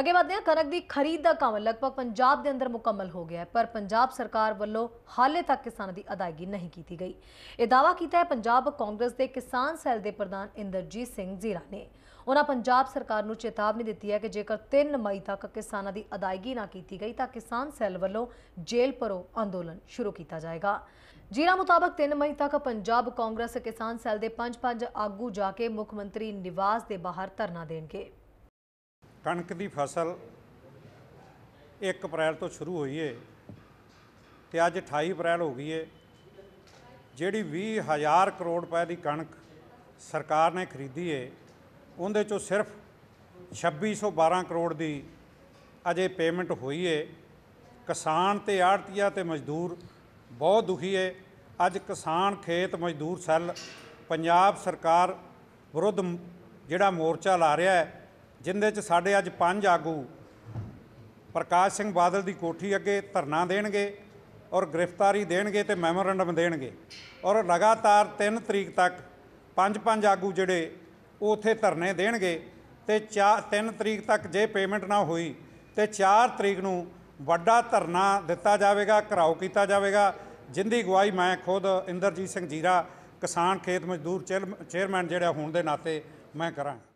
ਅੱਗੇ ਵਧਦੇ ਹਾਂ ਕਣਕ ਦੀ ਖਰੀਦ ਦਾ ਕੰਮ ਲਗਭਗ ਪੰਜਾਬ ਦੇ ਅੰਦਰ ਮੁਕੰਮਲ ਹੋ ਗਿਆ ਹੈ ਪਰ ਪੰਜਾਬ ਸਰਕਾਰ ਵੱਲੋਂ ਹਾਲੇ ਤੱਕ ਕਿਸਾਨਾਂ ਦੀ ਅਦਾਇਗੀ ਨਹੀਂ ਕੀਤੀ ਗਈ ਇਹ ਦਾਵਾ ਕੀਤਾ ਹੈ ਪੰਜਾਬ ਕਾਂਗਰਸ ਦੇ ਕਿਸਾਨ ਸੈੱਲ ਦੇ ਪ੍ਰਧਾਨ ਇੰਦਰਜੀਤ ਸਿੰਘ ਜ਼ੀਰਾ ਨੇ ਉਹਨਾਂ ਪੰਜਾਬ ਸਰਕਾਰ ਨੂੰ ਚੇਤਾਵਨੀ ਦਿੱਤੀ ਹੈ ਕਿ ਜੇਕਰ 3 ਮਈ ਤੱਕ ਕਿਸਾਨਾਂ ਦੀ ਅਦਾਇਗੀ ਨਾ ਕੀਤੀ ਗਈ ਤਾਂ ਕਿਸਾਨ ਸੈੱਲ ਵੱਲੋਂ ਜੇਲ੍ਹ ਪਰੋ ਅੰਦੋਲਨ ਸ਼ੁਰੂ ਕੀਤਾ ਜਾਏਗਾ ਜੀਰਾ ਮੁਤਾਬਕ 3 ਮਈ ਤੱਕ ਪੰਜਾਬ ਕਾਂਗਰਸ ਕਿਸਾਨ ਸੈੱਲ ਦੇ 5-5 ਆਗੂ ਜਾ ਕੇ ਮੁੱਖ ਮੰਤਰੀ ਨਿਵਾਸ ਦੇ ਬਾਹਰ ਧਰਨਾ ਦੇਣਗੇ ਕਣਕ ਦੀ ਫਸਲ 1 ਅਪ੍ਰੈਲ ਤੋਂ ਸ਼ੁਰੂ ਹੋਈ ਏ ਤੇ ਅੱਜ 28 ਅਪ੍ਰੈਲ ਹੋ ਗਈ ਏ ਜਿਹੜੀ 20000 ਕਰੋੜ ਰੁਪਏ ਦੀ ਕਣਕ ਸਰਕਾਰ ਨੇ ਖਰੀਦੀ ਏ ਉਹਦੇ ਚੋਂ ਸਿਰਫ 2612 ਕਰੋੜ ਦੀ ਅਜੇ ਪੇਮੈਂਟ ਹੋਈ ਏ ਕਿਸਾਨ ਤੇ ਆੜਤੀਆ ਤੇ ਮਜ਼ਦੂਰ ਬਹੁਤ ਦੁਖੀ ਏ ਅੱਜ ਕਿਸਾਨ ਖੇਤ ਮਜ਼ਦੂਰ ਸੱਲ ਪੰਜਾਬ ਸਰਕਾਰ ਵਿਰੁੱਧ ਜਿਹੜਾ ਮੋਰਚਾ ਲਾ ਰਿਹਾ ਹੈ ਜਿੰਦੇ 'ਚ ਸਾਡੇ ਅੱਜ ਪੰਜ ਆਗੂ ਪ੍ਰਕਾਸ਼ ਸਿੰਘ ਬਾਦਲ ਦੀ ਕੋਠੀ ਅੱਗੇ ਧਰਨਾ ਦੇਣਗੇ ਔਰ ਗ੍ਰਿਫਤਾਰੀ ਦੇਣਗੇ ਤੇ ਮੈਮੋਰੰਡਮ ਦੇਣਗੇ ਔਰ ਲਗਾਤਾਰ 3 ਤਰੀਕ ਤੱਕ ਪੰਜ ਪੰਜ ਆਗੂ ਜਿਹੜੇ ਉਹ ਉਥੇ ਧਰਨੇ ਦੇਣਗੇ ਤੇ 3 ਤਰੀਕ ਤੱਕ ਜੇ ਪੇਮੈਂਟ ਨਾ ਹੋਈ ਤੇ 4 ਤਰੀਕ ਨੂੰ ਵੱਡਾ ਧਰਨਾ ਦਿੱਤਾ ਜਾਵੇਗਾ ਘਰਾਓ ਕੀਤਾ ਜਾਵੇਗਾ ਜਿੰਦੀ ਗਵਾਈ ਮੈਂ ਖੁਦ ਇੰਦਰਜੀਤ ਸਿੰਘ ਜੀਰਾ ਕਿਸਾਨ ਖੇਤ ਮਜ਼ਦੂਰ ਚੇਅਰਮੈਨ ਜਿਹੜਾ ਹੋਣ ਦੇ ਨਾਤੇ ਮੈਂ ਕਰਾਂ